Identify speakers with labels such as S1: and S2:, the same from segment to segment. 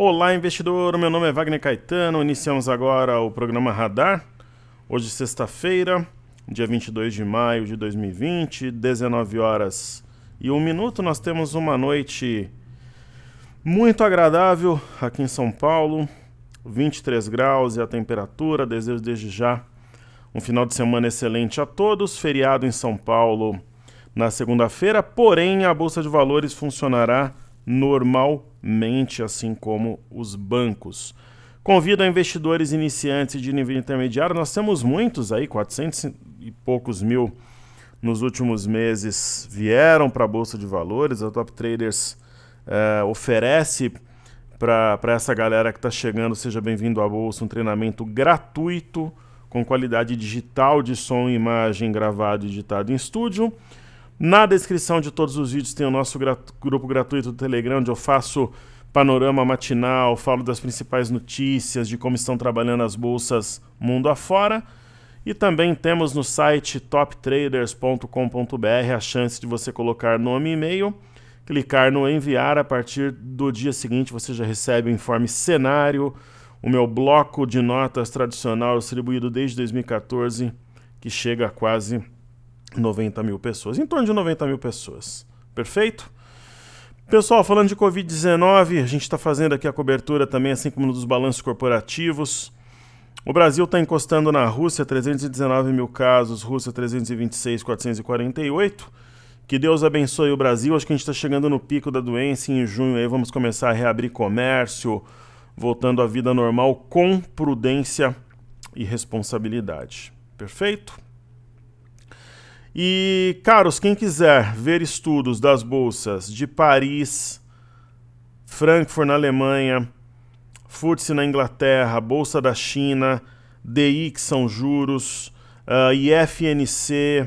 S1: Olá, investidor. Meu nome é Wagner Caetano. Iniciamos agora o programa Radar. Hoje, sexta-feira, dia 22 de maio de 2020, 19 horas e 1 minuto. Nós temos uma noite muito agradável aqui em São Paulo. 23 graus e é a temperatura. Desejo desde já um final de semana excelente a todos. Feriado em São Paulo na segunda-feira, porém a bolsa de valores funcionará normalmente, assim como os bancos. Convido a investidores iniciantes de nível intermediário, nós temos muitos aí, 400 e poucos mil nos últimos meses vieram para a Bolsa de Valores, a Top Traders uh, oferece para essa galera que está chegando, seja bem-vindo à Bolsa, um treinamento gratuito com qualidade digital de som e imagem gravado e editado em estúdio. Na descrição de todos os vídeos tem o nosso grupo gratuito do Telegram, onde eu faço panorama matinal, falo das principais notícias, de como estão trabalhando as bolsas mundo afora. E também temos no site toptraders.com.br a chance de você colocar nome e e-mail, clicar no enviar, a partir do dia seguinte você já recebe o informe cenário, o meu bloco de notas tradicional distribuído desde 2014, que chega a quase 90 mil pessoas, em torno de 90 mil pessoas, perfeito? Pessoal, falando de Covid-19, a gente está fazendo aqui a cobertura também, assim como dos balanços corporativos. O Brasil está encostando na Rússia, 319 mil casos, Rússia 326, 448. Que Deus abençoe o Brasil. Acho que a gente está chegando no pico da doença. Em junho aí vamos começar a reabrir comércio, voltando à vida normal com prudência e responsabilidade. Perfeito? E, caros, quem quiser ver estudos das bolsas de Paris, Frankfurt na Alemanha, FTSE na Inglaterra, Bolsa da China, DI, que são juros, uh, ah, IFNC,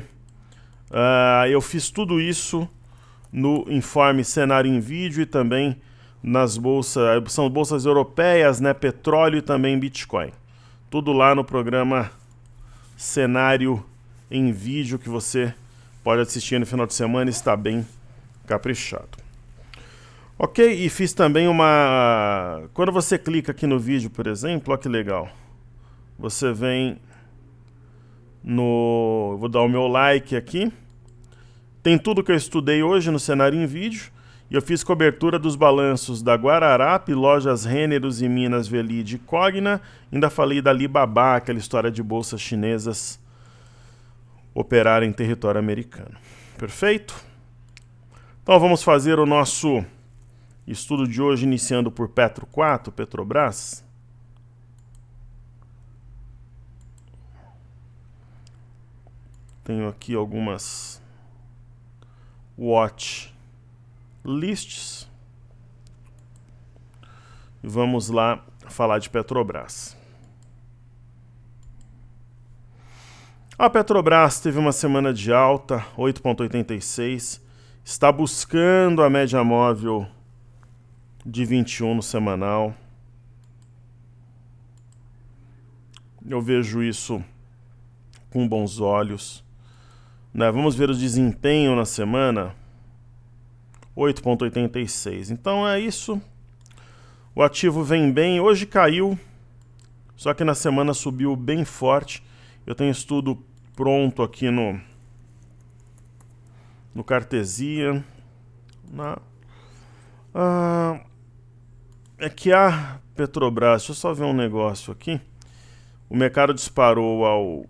S1: uh, ah, eu fiz tudo isso no informe cenário em vídeo e também nas bolsas, são bolsas europeias, né, petróleo e também Bitcoin. Tudo lá no programa cenário em vídeo que você pode assistir no final de semana, está bem caprichado. Ok, e fiz também uma... Quando você clica aqui no vídeo, por exemplo, olha que legal. Você vem no... Vou dar o meu like aqui. Tem tudo que eu estudei hoje no cenário em vídeo. E eu fiz cobertura dos balanços da Guararap, lojas Rêneros e Minas Velide e Cogna. Ainda falei da Alibaba, aquela história de bolsas chinesas operar em território americano. Perfeito? Então vamos fazer o nosso estudo de hoje, iniciando por Petro 4, Petrobras. Tenho aqui algumas watch lists. E vamos lá falar de Petrobras. A Petrobras teve uma semana de alta, 8,86, está buscando a média móvel de 21 no semanal. Eu vejo isso com bons olhos. Né? Vamos ver o desempenho na semana. 8,86. Então é isso. O ativo vem bem. Hoje caiu, só que na semana subiu bem forte. Eu tenho estudo pronto aqui no no Cartesia. Na, né? ah, é que a Petrobras, deixa eu só ver um negócio aqui. O mercado disparou ao,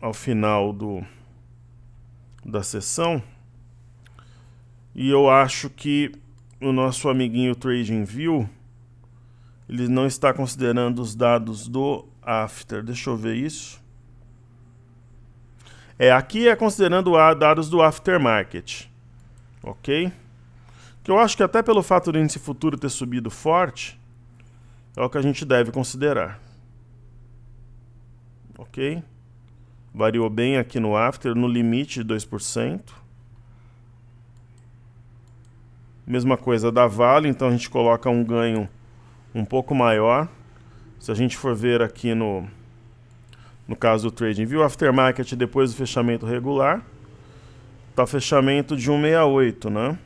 S1: ao final do, da sessão. E eu acho que o nosso amiguinho TradingView ele não está considerando os dados do After. Deixa eu ver isso. É, aqui é considerando a, dados do aftermarket, ok? Que eu acho que até pelo fato do índice futuro ter subido forte, é o que a gente deve considerar, ok? Variou bem aqui no after, no limite de 2%. Mesma coisa da Vale, então a gente coloca um ganho um pouco maior. Se a gente for ver aqui no no caso do trading view, aftermarket depois do fechamento regular, tá fechamento de 168, né?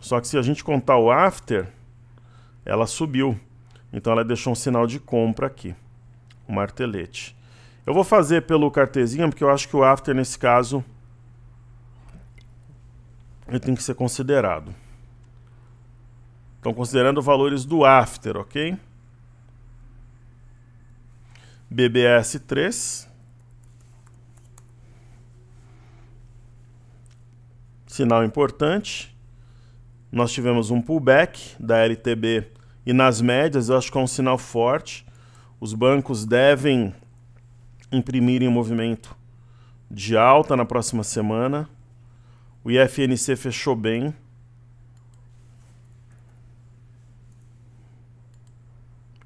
S1: Só que se a gente contar o after, ela subiu. Então ela deixou um sinal de compra aqui, o um martelete. Eu vou fazer pelo cartezinho, porque eu acho que o after nesse caso ele tem que ser considerado. Então considerando valores do after, OK? BBS3. Sinal importante. Nós tivemos um pullback da LTB e nas médias eu acho que é um sinal forte. Os bancos devem imprimir um movimento de alta na próxima semana. O IFNC fechou bem.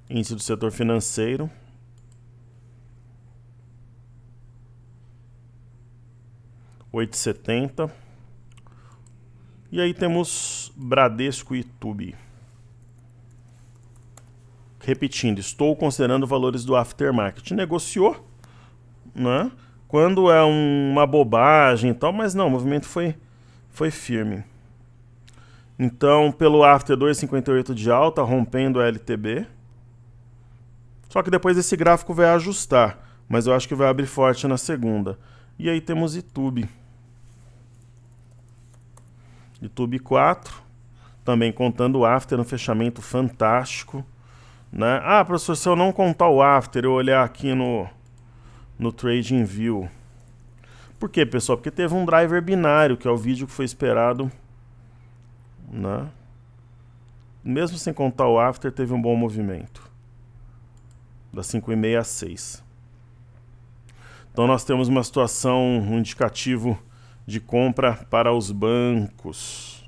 S1: Índice do setor financeiro. 8,70. E aí temos Bradesco e Tube. Repetindo, estou considerando valores do aftermarket. Negociou, né? Quando é um, uma bobagem e tal, mas não, o movimento foi, foi firme. Então, pelo after 2,58 de alta, rompendo a LTB. Só que depois esse gráfico vai ajustar, mas eu acho que vai abrir forte na segunda. E aí temos YouTube. YouTube 4, também contando o After, um fechamento fantástico. Né? Ah, professor, se eu não contar o After, eu olhar aqui no, no Trading View. Por quê, pessoal? Porque teve um driver binário, que é o vídeo que foi esperado. Né? Mesmo sem contar o After, teve um bom movimento. Da 5,5 a 6. Então nós temos uma situação, um indicativo de compra para os bancos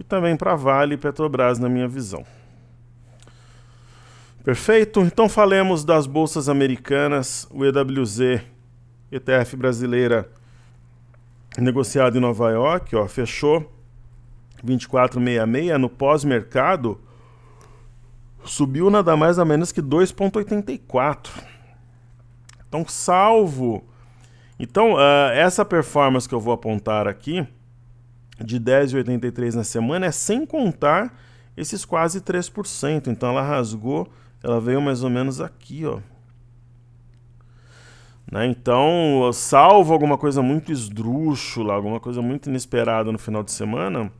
S1: e também para Vale e Petrobras, na minha visão. Perfeito? Então falemos das bolsas americanas, o EWZ, ETF brasileira, negociado em Nova York, ó, fechou 24,66 no pós-mercado, subiu nada mais a menos que 2,84. Então, salvo então, uh, essa performance que eu vou apontar aqui, de 10,83 na semana, é sem contar esses quase 3%. Então, ela rasgou, ela veio mais ou menos aqui, ó. Né? Então, salvo alguma coisa muito esdrúxula, alguma coisa muito inesperada no final de semana,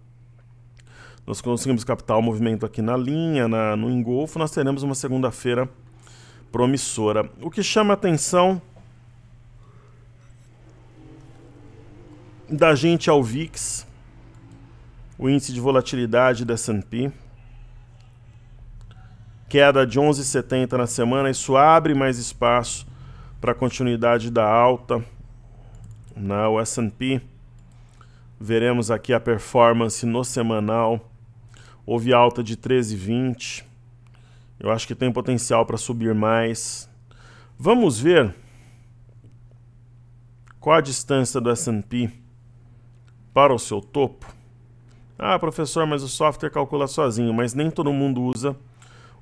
S1: nós conseguimos captar o movimento aqui na linha, na, no engolfo, nós teremos uma segunda-feira promissora. O que chama atenção da gente ao VIX, o índice de volatilidade da S&P, queda de 11,70 na semana, isso abre mais espaço para continuidade da alta na S&P. Veremos aqui a performance no semanal. Houve alta de 13,20. Eu acho que tem potencial para subir mais. Vamos ver qual a distância do S&P para o seu topo? Ah, professor, mas o software calcula sozinho, mas nem todo mundo usa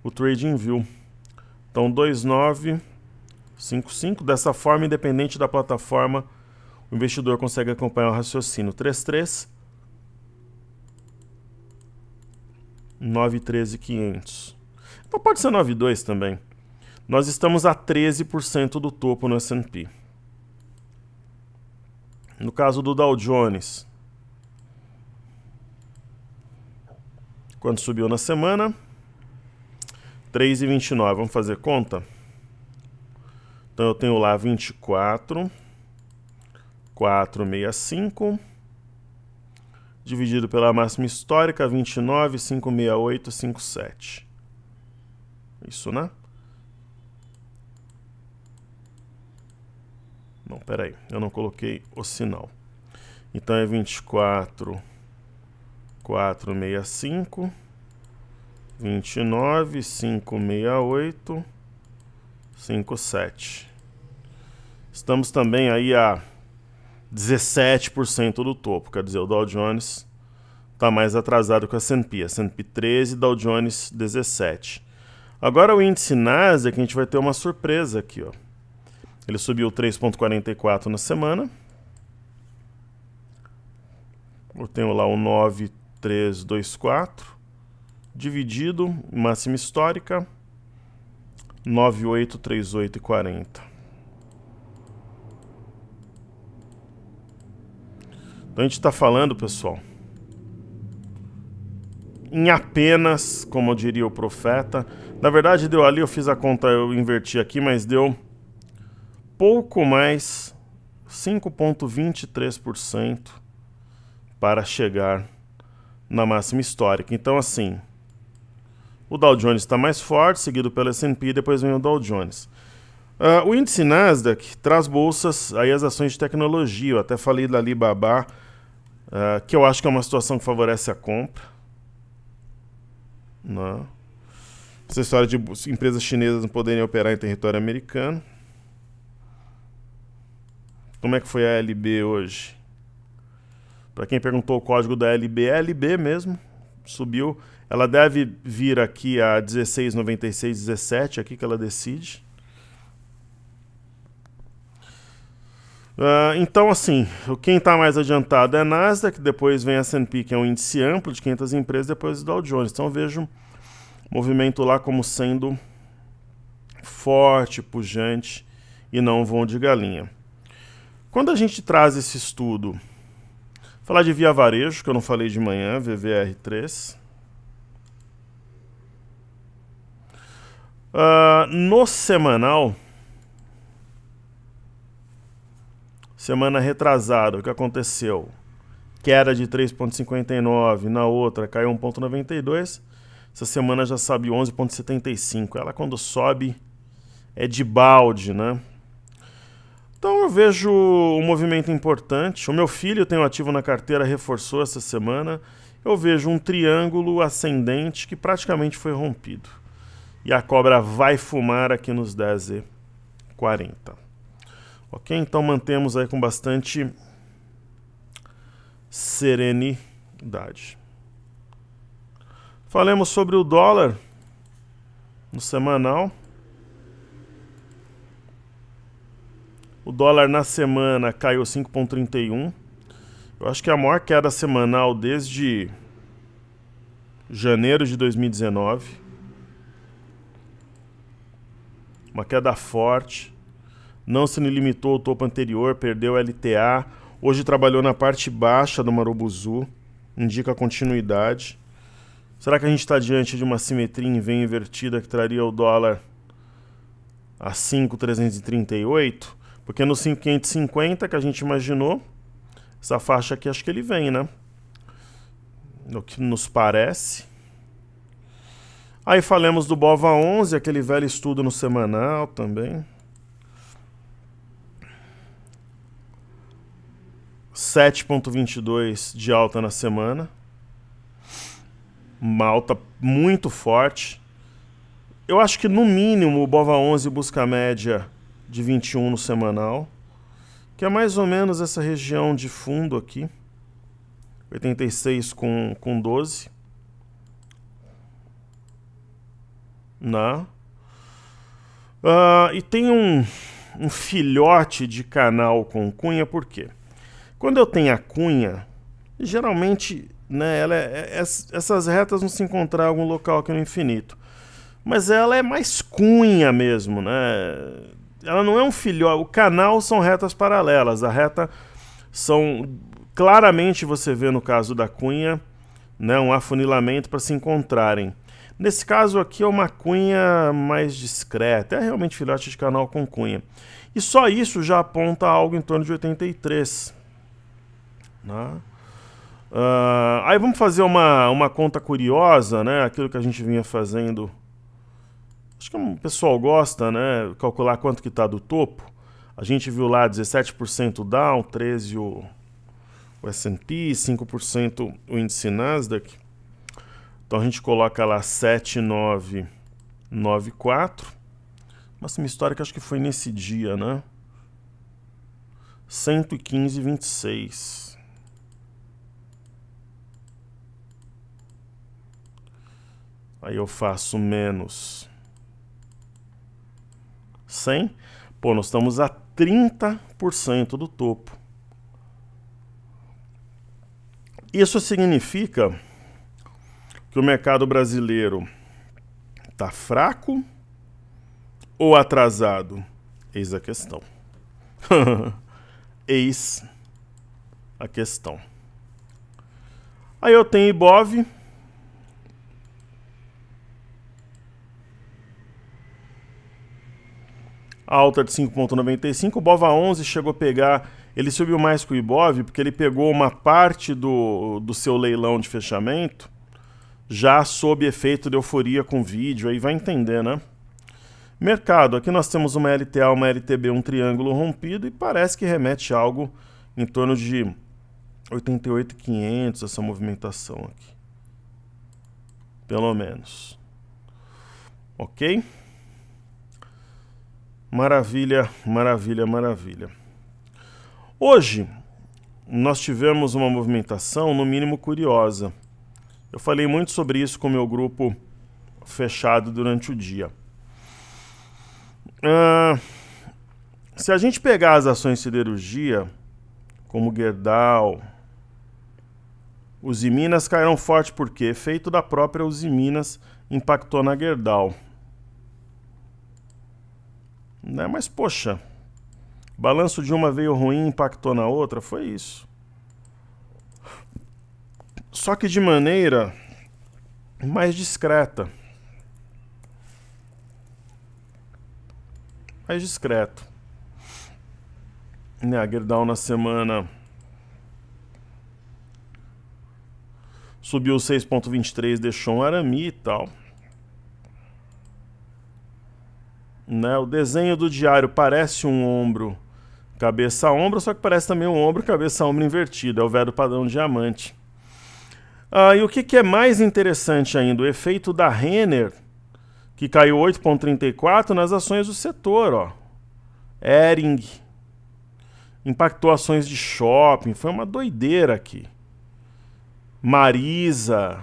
S1: o TradingView. Então, 2955, dessa forma, independente da plataforma, o investidor consegue acompanhar o raciocínio. 33 913,500. Então pode ser 92 também. Nós estamos a 13% do topo no S&P. No caso do Dow Jones, Quanto subiu na semana? 3,29. Vamos fazer conta? Então eu tenho lá 24, 465, dividido pela máxima histórica, 29, 568, 57. Isso, né? Não, peraí, eu não coloquei o sinal. Então é 24, 465 29 568 57. Estamos também aí a 17% do topo, quer dizer, o Dow Jones está mais atrasado que a S&P, S&P 13, Dow Jones 17. Agora o índice Nasdaq, a gente vai ter uma surpresa aqui, ó. Ele subiu 3.44 na semana. Eu tenho lá o 9 324 dividido, máxima histórica, 9838 e 40. Então a gente está falando, pessoal, em apenas, como diria o profeta, na verdade deu ali, eu fiz a conta, eu inverti aqui, mas deu pouco mais 5,23% para chegar na máxima histórica. Então, assim, o Dow Jones está mais forte, seguido pelo S&P, depois vem o Dow Jones. Uh, o índice Nasdaq traz bolsas, aí as ações de tecnologia. Eu até falei da Alibaba, uh, que eu acho que é uma situação que favorece a compra. Não. Né? Essa história de empresas chinesas não poderem operar em território americano. Como é que foi a LB hoje? Para quem perguntou, o código da LB é LB mesmo, subiu. Ela deve vir aqui a 16,96,17, é aqui que ela decide. Uh, então, assim, quem está mais adiantado é a Nasdaq, depois vem a S&P, que é um índice amplo de 500 empresas, depois o Dow Jones. Então, vejo movimento lá como sendo forte, pujante e não vão de galinha. Quando a gente traz esse estudo Falar de Via Varejo, que eu não falei de manhã, VVR3. Uh, ah, no semanal, semana retrasada, o que aconteceu? Queda de 3,59, na outra caiu 1,92. Essa semana já sabe 11,75. Ela quando sobe é de balde, né? Então eu vejo um movimento importante. O meu filho tem um ativo na carteira, reforçou essa semana. Eu vejo um triângulo ascendente que praticamente foi rompido. E a cobra vai fumar aqui nos 10,40. Ok? Então mantemos aí com bastante serenidade. Falemos sobre o dólar no semanal. O dólar na semana caiu 5,31. Eu acho que é a maior queda semanal desde janeiro de 2019. Uma queda forte. Não se limitou ao topo anterior, perdeu LTA. Hoje trabalhou na parte baixa do Marubuzu. Indica continuidade. Será que a gente está diante de uma simetria em V invertida que traria o dólar a 5,338? Porque no 550 que a gente imaginou, essa faixa aqui acho que ele vem, né? No que nos parece. Aí falamos do Bova 11, aquele velho estudo no semanal também. 7.22 de alta na semana. Uma alta muito forte. Eu acho que no mínimo o Bova 11 busca a média de 21 no semanal, que é mais ou menos essa região de fundo aqui, 86 com, com 12. Né? Uh, e tem um, um filhote de canal com cunha, por quê? Quando eu tenho a cunha, geralmente né, ela é, é, essas retas vão se encontrar em algum local aqui é no infinito. Mas ela é mais cunha mesmo, né? ela não é um filhote. O canal são retas paralelas. A reta são claramente você vê no caso da cunha, né, um afunilamento para se encontrarem. Nesse caso aqui é uma cunha mais discreta, é realmente filhote de canal com cunha. E só isso já aponta algo em torno de 83. Né? Uh, aí vamos fazer uma, uma conta curiosa, né? aquilo que a gente vinha fazendo Acho que o pessoal gosta, né? Calcular quanto que está do topo. A gente viu lá 17% Dow, 13% o, o S&P, 5% o índice Nasdaq. Então a gente coloca lá 7994. Máxima história que acho que foi nesse dia, né? 115,26. Aí eu faço menos 100, pô, nós estamos a 30% do topo. Isso significa que o mercado brasileiro está fraco ou atrasado? Eis a questão. Eis a questão. Aí eu tenho IBOV alta de 5,95. O Bova 11 chegou a pegar, ele subiu mais que o Ibov, porque ele pegou uma parte do, do seu leilão de fechamento já sob efeito de euforia com vídeo, aí vai entender, né? Mercado, aqui nós temos uma LTA, uma LTB, um triângulo rompido e parece que remete algo em torno de 88,500 essa movimentação aqui. Pelo menos. Ok? Maravilha, maravilha, maravilha. Hoje nós tivemos uma movimentação no mínimo curiosa. Eu falei muito sobre isso com meu grupo fechado durante o dia. se a gente pegar as ações de siderurgia, como Gerdau, Usiminas caíram forte porque efeito da própria Usiminas impactou na Gerdau. Né? Mas, poxa, balanço de uma veio ruim, impactou na outra, foi isso. Só que de maneira mais discreta. Mais discreto. Né, a Gerdau na semana subiu 6.23, deixou um Arami e tal. Né? O desenho do diário parece um ombro cabeça-ombro, só que parece também um ombro cabeça-ombro invertido, é o velho padrão diamante. Ah, e o que, que é mais interessante ainda, o efeito da Renner, que caiu 8,34 nas ações do setor, ó. Ering, impactou ações de shopping, foi uma doideira aqui. Marisa,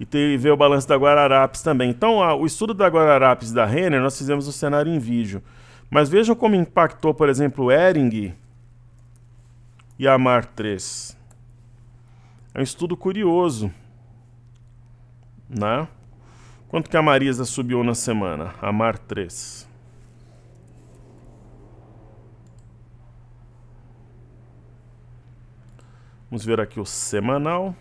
S1: e ver o balanço da Guararapes também. Então, a, o estudo da Guararapes e da Renner, nós fizemos o cenário em vídeo. Mas vejam como impactou, por exemplo, Ering e a Mar 3. É um estudo curioso, né? Quanto que a Marisa subiu na semana? A Mar 3. Vamos ver aqui o semanal.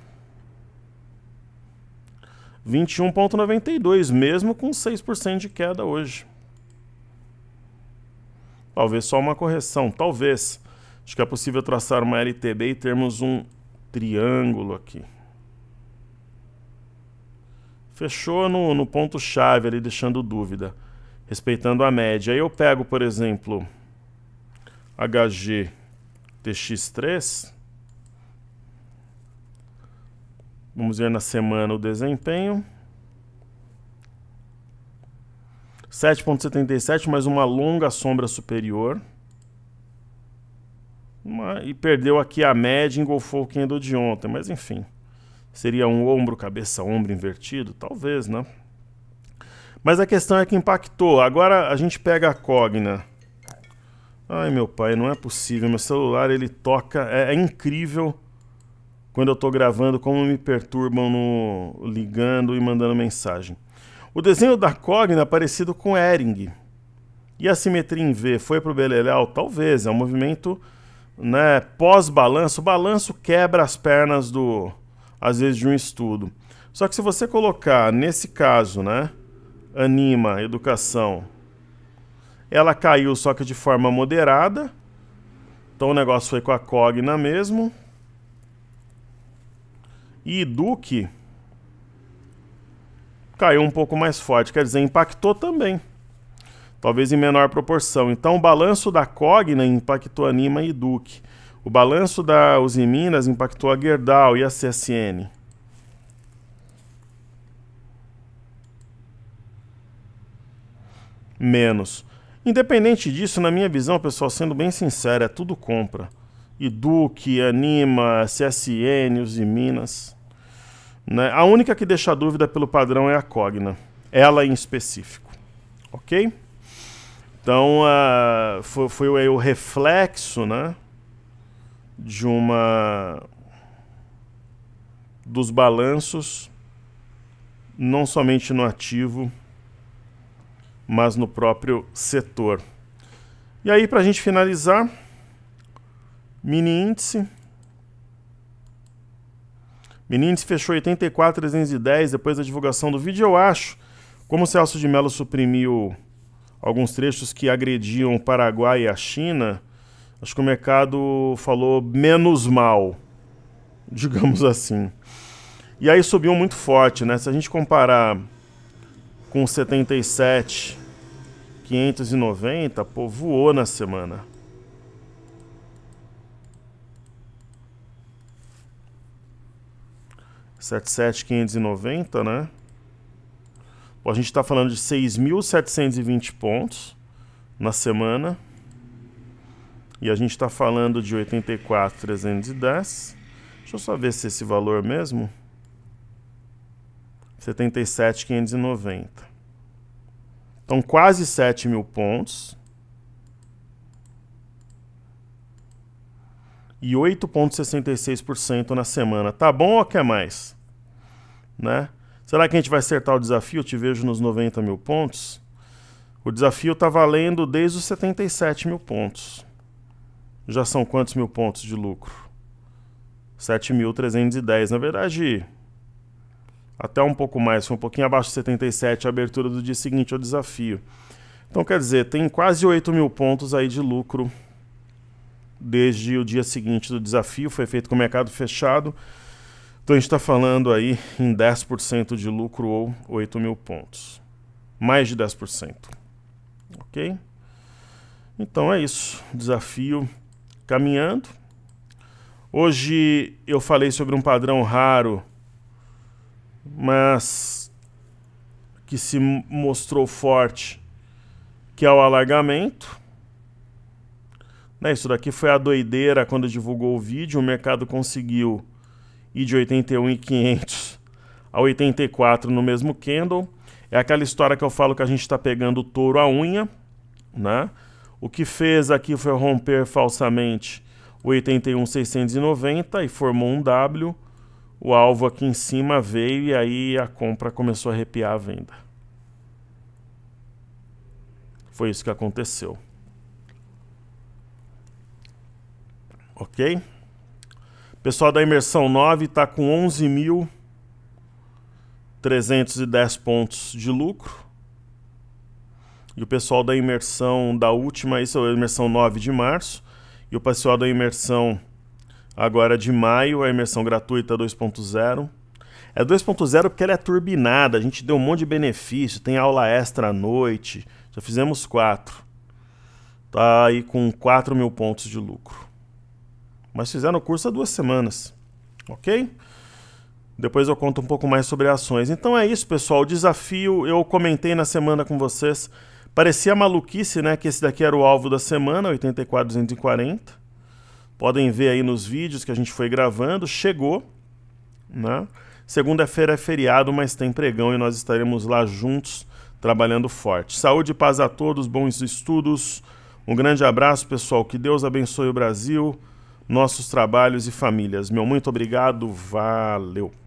S1: 21,92, mesmo com 6% de queda hoje. Talvez só uma correção, talvez. Acho que é possível traçar uma LTB e termos um triângulo aqui. Fechou no, no ponto-chave ali, deixando dúvida, respeitando a média. Aí eu pego, por exemplo, HG TX3, Vamos ver na semana o desempenho. 7.77, mais uma longa sombra superior. Uma, e perdeu aqui a média, engolfou o candle de ontem, mas enfim. Seria um ombro, cabeça, ombro invertido? Talvez, né? Mas a questão é que impactou. Agora a gente pega a Cogna. Ai, meu pai, não é possível. Meu celular, ele toca... é, é incrível quando eu estou gravando, como me perturbam no... ligando e mandando mensagem. O desenho da Cogna é parecido com Ering. E a simetria em V foi para o Beleléu? Talvez, é um movimento né, pós-balanço. O balanço quebra as pernas do, às vezes, de um estudo. Só que se você colocar, nesse caso, né, anima, educação, ela caiu só que de forma moderada. Então o negócio foi com a Cogna mesmo. E Duque caiu um pouco mais forte, quer dizer, impactou também. Talvez em menor proporção. Então o balanço da Cogna impactou a Nima e Duque. O balanço da Usiminas impactou a Gerdau e a CSN. Menos. Independente disso, na minha visão, pessoal, sendo bem sincero, é tudo compra. E Duque, Anima, CSN, Usiminas. Né? A única que deixa dúvida pelo padrão é a Cogna, ela em específico, ok? Então uh, foi, foi o reflexo, né, de uma dos balanços, não somente no ativo, mas no próprio setor. E aí para a gente finalizar, mini índice Meninos, fechou 84,310 depois da divulgação do vídeo, eu acho. Como o Celso de Mello suprimiu alguns trechos que agrediam o Paraguai e a China, acho que o mercado falou menos mal, digamos assim. E aí subiu muito forte, né? Se a gente comparar com 77.590, pô, voou na semana. 77,590, né? a gente está falando de 6.720 pontos na semana. E a gente está falando de 84,310. Deixa eu só ver se esse valor mesmo. 77,590. Então, quase 7.000 mil pontos. E 8,66% na semana. Tá bom ou quer mais? né? Será que a gente vai acertar o desafio? Te vejo nos 90 mil pontos. O desafio está valendo desde os 77 mil pontos. Já são quantos mil pontos de lucro? 7.310. Na verdade, até um pouco mais, foi um pouquinho abaixo de 77 a abertura do dia seguinte ao desafio. Então, quer dizer, tem quase 8 mil pontos aí de lucro desde o dia seguinte do desafio. Foi feito com o mercado fechado. Então a gente está falando aí em 10% de lucro ou 8 mil pontos. Mais de 10%. Ok? Então é isso. Desafio caminhando. Hoje eu falei sobre um padrão raro, mas que se mostrou forte, que é o alargamento. Né, isso daqui foi a doideira quando divulgou o vídeo. O mercado conseguiu e de 81,500 a 84 no mesmo candle. É aquela história que eu falo que a gente está pegando o touro à unha, né? O que fez aqui foi romper falsamente 81,690 e formou um W. O alvo aqui em cima veio e aí a compra começou a arrepiar a venda. Foi isso que aconteceu. Ok? Pessoal da Imersão 9 está com 11.310 pontos de lucro. E o pessoal da Imersão da última, isso é a Imersão 9 de março. E o pessoal da Imersão agora de maio, a Imersão gratuita 2.0. É 2.0 porque ela é turbinada, a gente deu um monte de benefício, tem aula extra à noite, já fizemos quatro. Tá aí com 4 mil pontos de lucro mas fizeram o curso há duas semanas, ok? Depois eu conto um pouco mais sobre ações. Então é isso, pessoal. O desafio eu comentei na semana com vocês. Parecia maluquice, né? Que esse daqui era o alvo da semana, 84,240. Podem ver aí nos vídeos que a gente foi gravando. Chegou, né? Segunda-feira é feriado, mas tem pregão e nós estaremos lá juntos, trabalhando forte. Saúde e paz a todos, bons estudos. Um grande abraço, pessoal. Que Deus abençoe o Brasil nossos trabalhos e famílias. Meu muito obrigado, valeu!